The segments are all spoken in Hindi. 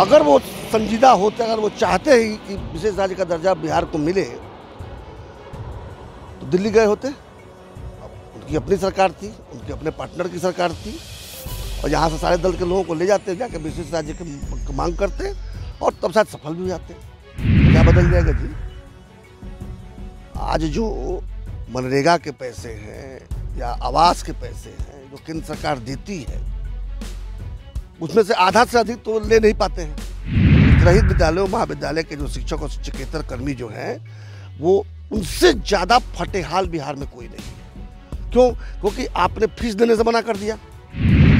अगर वो संजीदा होते अगर वो चाहते ही कि विशेष राज्य का दर्जा बिहार को मिले तो दिल्ली गए होते उनकी अपनी सरकार थी उनके अपने पार्टनर की सरकार थी और यहाँ से सारे दल के लोगों को ले जाते जाकर विशेष राज्य की मांग करते और तब शायद सफल भी हो जाते क्या बदल जाएगा जी आज जो मनरेगा के पैसे हैं या आवास के पैसे हैं जो केंद्र सरकार देती है उसमें से आधा से अधिक तो ले नहीं पाते हैं रहित विद्यालय महाविद्यालय के जो शिक्षक और शिक्षकेतर कर्मी जो हैं वो उनसे ज़्यादा फटेहाल बिहार में कोई नहीं क्यों क्योंकि आपने फीस देने से मना कर दिया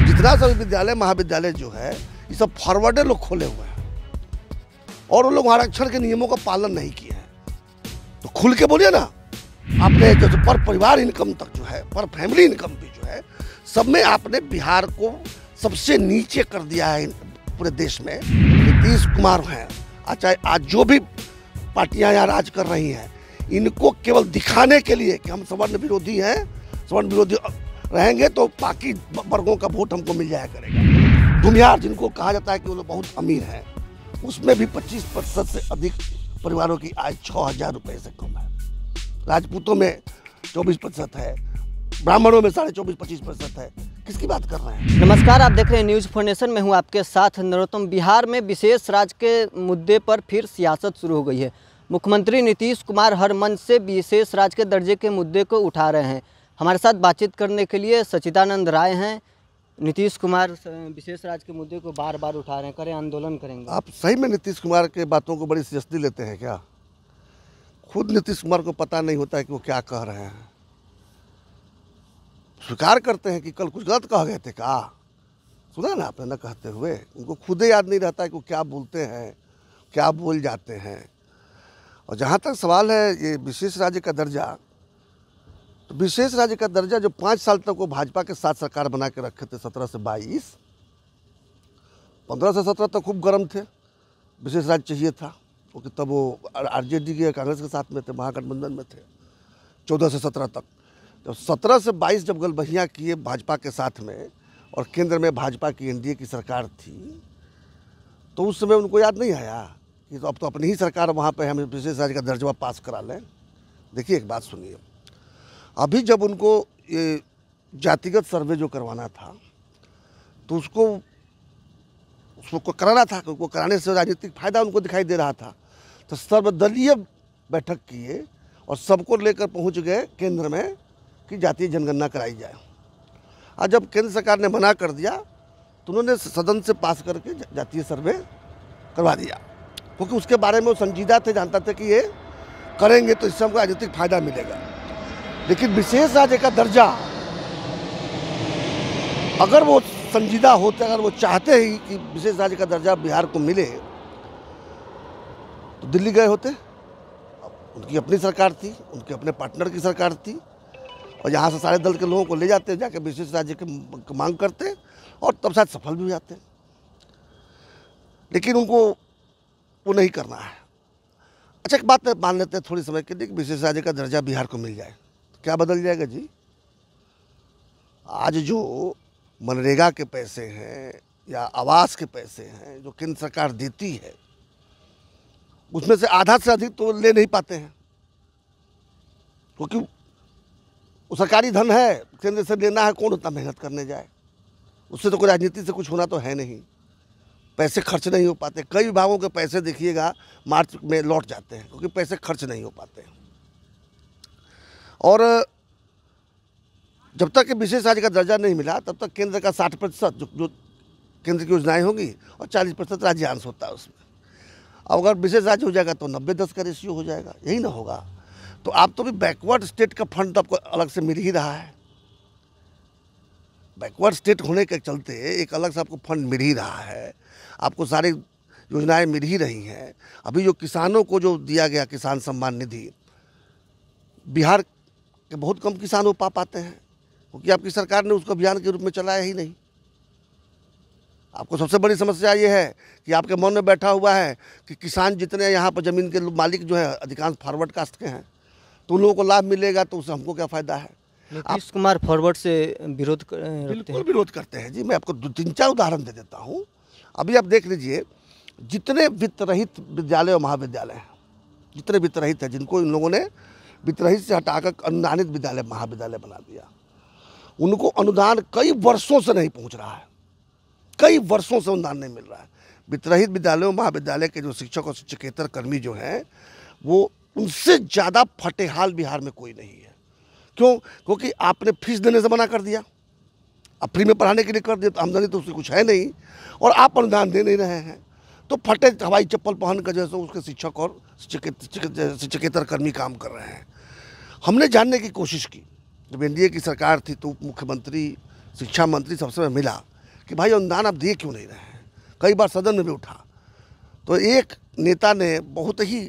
जितना सब विद्यालय महाविद्यालय जो है ये सब फॉरवर्डे लोग खोले हुए हैं और उन लोग आरक्षण के नियमों का पालन नहीं किया है तो खुल के बोलिए ना आपने जो पर परिवार इनकम तक जो है पर फैमिली इनकम भी जो है सब में आपने बिहार को सबसे नीचे कर दिया है पूरे देश में नीतीश कुमार हैं अच्छा आज जो भी पार्टियां यहाँ राज कर रही हैं इनको केवल दिखाने के लिए कि हम सवर्ण विरोधी हैं सवर्ण विरोधी रहेंगे तो बाकी वर्गों का वोट हमको मिल जाया करेगा घुमियार जिनको कहा जाता है कि वो लोग बहुत अमीर हैं उसमें भी 25 प्रतिशत से अधिक परिवारों की आय छः हजार रुपये से कम है राजपूतों में 24 प्रतिशत है ब्राह्मणों में साढ़े चौबीस पच्चीस प्रतिशत है किसकी बात कर रहे हैं नमस्कार आप देख रहे हैं न्यूज फाउंडेशन में हूँ आपके साथ नरोत्तम बिहार में विशेष राज्य के मुद्दे पर फिर सियासत शुरू हो गई है मुख्यमंत्री नीतीश कुमार हर मंच से विशेष राज्य के दर्जे के मुद्दे को उठा रहे हैं हमारे साथ बातचीत करने के लिए सचिदानंद राय हैं नीतीश कुमार विशेष राज्य के मुद्दे को बार बार उठा रहे हैं करें आंदोलन करेंगे आप सही में नीतीश कुमार के बातों को बड़ी सीरियसली लेते हैं क्या खुद नीतीश कुमार को पता नहीं होता है कि वो क्या कह रहे हैं स्वीकार करते हैं कि कल कुछ गलत कह गए थे क्या सुना ना आपने ना कहते हुए उनको खुद ही याद नहीं रहता है कि वो क्या बोलते हैं क्या बोल जाते हैं और जहाँ तक सवाल है ये विशेष राज्य का दर्जा तो विशेष राज्य का दर्जा जो पाँच साल तक वो भाजपा के साथ सरकार बना के रखे थे सत्रह से बाईस पंद्रह से सत्रह तक खूब गर्म थे विशेष राज्य चाहिए था क्योंकि तब वो डी के कांग्रेस के साथ में थे महागठबंधन में थे चौदह से सत्रह तक जब सत्रह से बाईस जब गलबहियाँ किए भाजपा के साथ में और केंद्र में भाजपा की एनडीए की सरकार थी तो उस समय उनको याद नहीं आया कि तो अब तो अपनी ही सरकार वहाँ पर हमें विशेष राज्य का दर्जा पास करा लें देखिए एक बात सुनिए अभी जब उनको ये जातिगत सर्वे जो करवाना था तो उसको उसको कराना था उनको कराने से राजनीतिक फायदा उनको दिखाई दे रहा था तो सर्वदलीय बैठक किए और सबको लेकर पहुंच गए केंद्र में कि जातीय जनगणना कराई जाए और जब केंद्र सरकार ने मना कर दिया तो उन्होंने सदन से पास करके जातीय सर्वे करवा दिया क्योंकि उसके बारे में वो संजीदा थे जानता थे कि ये करेंगे तो इससे हमको राजनीतिक फायदा मिलेगा लेकिन विशेष राज्य का दर्जा अगर वो संजीदा होते अगर वो चाहते ही कि विशेष राज्य का दर्जा बिहार को मिले तो दिल्ली गए होते उनकी अपनी सरकार थी उनके अपने पार्टनर की सरकार थी और यहाँ से सारे दल के लोगों को ले जाते हैं जाके विशेष राज्य की मांग करते हैं और तब शायद सफल भी हो जाते हैं लेकिन उनको वो नहीं करना है अच्छा एक बात मान लेते हैं थोड़ी समय के लिए कि विशेष राज्य का दर्जा बिहार को मिल जाए क्या बदल जाएगा जी आज जो मनरेगा के पैसे हैं या आवास के पैसे हैं जो केंद्र सरकार देती है उसमें से आधा से अधिक तो ले नहीं पाते हैं क्योंकि वो सरकारी धन है केंद्र से लेना है कौन उतना मेहनत करने जाए उससे तो कोई राजनीति से कुछ होना तो है नहीं पैसे खर्च नहीं हो पाते कई विभागों के पैसे देखिएगा मार्च में लौट जाते हैं क्योंकि पैसे खर्च नहीं हो पाते और जब तक कि विशेष राज्य का दर्जा नहीं मिला तब तक केंद्र का साठ प्रतिशत जो, जो केंद्र की योजनाएं होंगी और चालीस प्रतिशत राज्यांश होता है उसमें अब अगर विशेष राज्य हो जाएगा तो नब्बे दस का रेशियो हो जाएगा यही ना होगा तो आप तो भी बैकवर्ड स्टेट का फंड तो आपको अलग से मिल ही रहा है बैकवर्ड स्टेट होने के चलते एक अलग से आपको फंड मिल ही रहा है आपको सारी योजनाएं मिल ही रही हैं अभी जो किसानों को जो दिया गया किसान सम्मान निधि बिहार के बहुत कम किसान वो पा पाते हैं क्योंकि आपकी सरकार ने उसको अभियान के रूप में चलाया ही नहीं आपको सबसे बड़ी समस्या ये है कि आपके मन में बैठा हुआ है कि किसान जितने यहाँ पर ज़मीन के मालिक जो है अधिकांश फॉरवर्ड कास्ट के हैं तो उन लोगों को लाभ मिलेगा तो उससे हमको क्या फ़ायदा है नीतीश कुमार फॉरवर्ड से विरोध बिल्कुल विरोध करते हैं जी मैं आपको दो तीन चार उदाहरण दे देता हूँ अभी आप देख लीजिए जितने वित्त रहित विद्यालय और महाविद्यालय हैं जितने वित्त रहित हैं जिनको इन लोगों ने वित्त रहित से हटाकर अनुदानित विद्यालय महाविद्यालय बना दिया उनको अनुदान कई वर्षों से नहीं पहुँच रहा है कई वर्षों से अनुदान नहीं मिल रहा है वित्त रहित विद्यालयों महाविद्यालय के जो शिक्षक और शिक्षकेतर कर्मी जो हैं वो उनसे ज़्यादा फटेहाल बिहार में कोई नहीं है क्यों क्योंकि आपने फीस देने से मना कर दिया अब फ्री में पढ़ाने के लिए कर दिया तो आमदनी तो उसकी कुछ है नहीं और आप अनुदान दे नहीं रहे हैं तो फटे हवाई चप्पल पहन कर जैसे उसके शिक्षक और शिक्षकेतर कर्मी काम कर रहे हैं हमने जानने की कोशिश की जब एनडीए की सरकार थी तो उप मुख्यमंत्री शिक्षा मंत्री सबसे में मिला कि भाई अनुदान आप दिए क्यों नहीं रहे हैं कई बार सदन में भी उठा तो एक नेता ने बहुत ही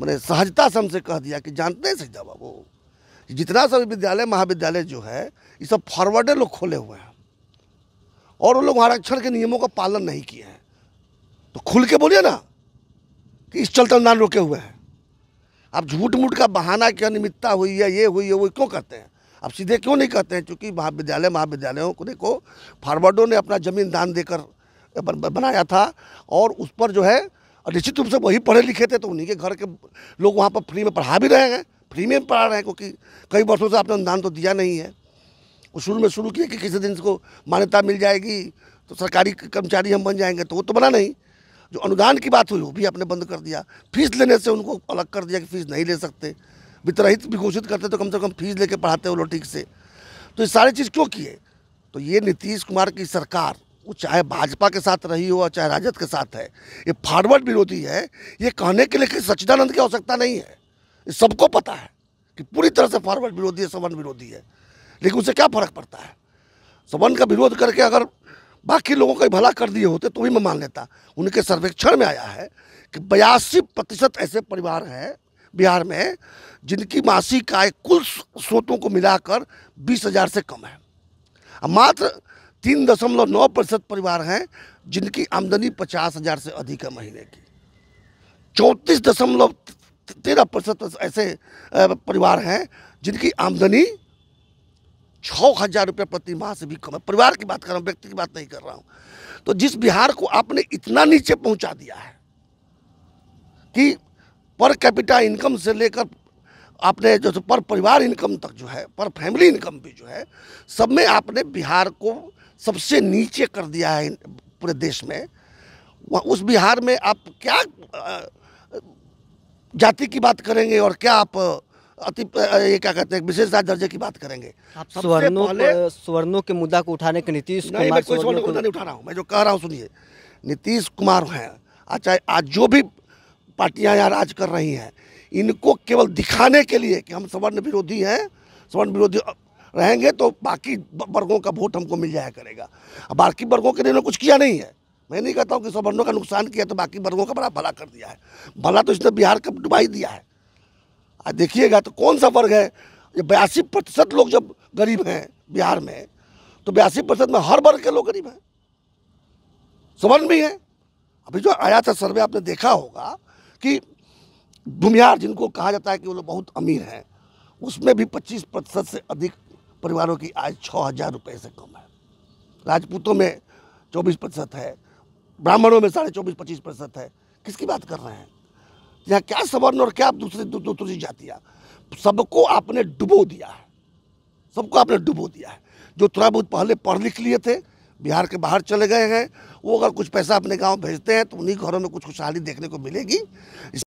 मैंने सहजता से हमसे कह दिया कि जानते हैं सजदा बाबू जितना सब विद्यालय महाविद्यालय जो है ये सब फॉरवर्डे लोग खोले हुए हैं और वो लोग आरक्षण के नियमों का पालन नहीं किए हैं तो खुल के बोलिए ना कि इस चलते ना रोके हुए हैं आप झूठ मूठ का बहाना क्या निमित्ता हुई है ये हुई है वो क्यों कहते हैं आप सीधे क्यों नहीं कहते हैं क्योंकि महाविद्यालय महाविद्यालयों को देखो फॉरवर्डों ने अपना ज़मीन दान देकर बनाया था और उस पर जो है और निश्चित रूप से वही पढ़े लिखे थे तो उन्हीं के घर के लोग वहाँ पर फ्री में पढ़ा भी रहे हैं फ्री में पढ़ा रहे हैं क्योंकि कई वर्षों से आपने अनुदान तो दिया नहीं है शुरू में शुरू किया कि किसी दिन इसको मान्यता मिल जाएगी तो सरकारी कर्मचारी हम बन जाएंगे तो वो तो बना नहीं जो अनुदान की बात हुई वो भी आपने बंद कर दिया फीस लेने से उनको अलग कर दिया कि फीस नहीं ले सकते वितरहित भी घोषित करते तो कम से कम फीस लेके पढ़ाते वो लोग ठीक से तो ये सारी चीज़ क्यों किए तो ये नीतीश कुमार की सरकार वो चाहे भाजपा के साथ रही हो चाहे राजद के साथ है ये फॉरवर्ड विरोधी है ये कहने के लिए कि सच्चिदानंद की आवश्यकता नहीं है ये सबको पता है कि पूरी तरह से फॉरवर्ड विरोधी है सवन विरोधी है लेकिन उसे क्या फर्क पड़ता है सवन का विरोध करके अगर बाकी लोगों का भला कर दिए होते तो भी मैं मान लेता उनके सर्वेक्षण में आया है कि बयासी प्रतिशत ऐसे परिवार हैं बिहार में जिनकी मासिक आय कुल स्रोतों को मिलाकर बीस हज़ार से कम है मात्र तीन दशमलव नौ प्रतिशत परिवार हैं जिनकी आमदनी पचास हज़ार से अधिक है महीने की चौंतीस दशमलव तेरह प्रतिशत ऐसे परिवार हैं जिनकी आमदनी छः हज़ार रुपये प्रति माह से भी कम है परिवार की बात कर रहा हूँ व्यक्ति की बात नहीं कर रहा हूँ तो जिस बिहार को आपने इतना नीचे पहुँचा दिया है कि पर कैपिटा इनकम से लेकर आपने जो पर परिवार इनकम तक जो है पर फैमिली इनकम भी जो है सब में आपने बिहार को सबसे नीचे कर दिया है पूरे देश में उस बिहार में आप क्या जाति की बात करेंगे और क्या आप अति ये क्या कहते हैं विशेषता दर्जे की बात करेंगे स्वर्णों स्वर्णों के मुद्दा को उठाने के नीतीश कुमार मैं कोई मुद्दा नहीं उठा रहा हूँ मैं जो कह रहा हूँ सुनिए नीतीश कुमार हैं अच्छा आज जो भी पार्टियाँ यहाँ राज कर रही हैं इनको केवल दिखाने के लिए कि हम स्वर्ण विरोधी हैं स्वर्ण विरोधी रहेंगे तो बाकी वर्गों का वोट हमको मिल जाया करेगा बाकी वर्गों के लिए कुछ किया नहीं है मैं नहीं कहता हूँ कि सवर्णों का नुकसान किया तो बाकी वर्गों का बड़ा भला कर दिया है भला तो इसने बिहार का डुबाई दिया है आज देखिएगा तो कौन सा वर्ग है ये बयासी प्रतिशत लोग जब गरीब हैं बिहार में तो बयासी प्रतिशत में हर वर्ग के लोग गरीब हैं सवर्ण भी हैं अभी जो आया था सर्वे आपने देखा होगा कि भूमिहार जिनको कहा जाता है कि वो लोग बहुत अमीर हैं उसमें भी पच्चीस प्रतिशत से अधिक परिवारों की आज छः हज़ार रुपये से कम है राजपूतों में चौबीस प्रतिशत है ब्राह्मणों में साढ़े चौबीस पच्चीस प्रतिशत है किसकी बात कर रहे हैं यहाँ क्या सवर्ण और क्या दूसरी दूसरी जातियाँ सबको आपने डुबो दिया है सबको आपने डुबो दिया है जो थोड़ा बहुत पहले पढ़ लिख लिए थे बिहार के बाहर चले गए हैं वो अगर कुछ पैसा अपने गांव भेजते हैं तो उन्हीं घरों में कुछ खुशहाली देखने को मिलेगी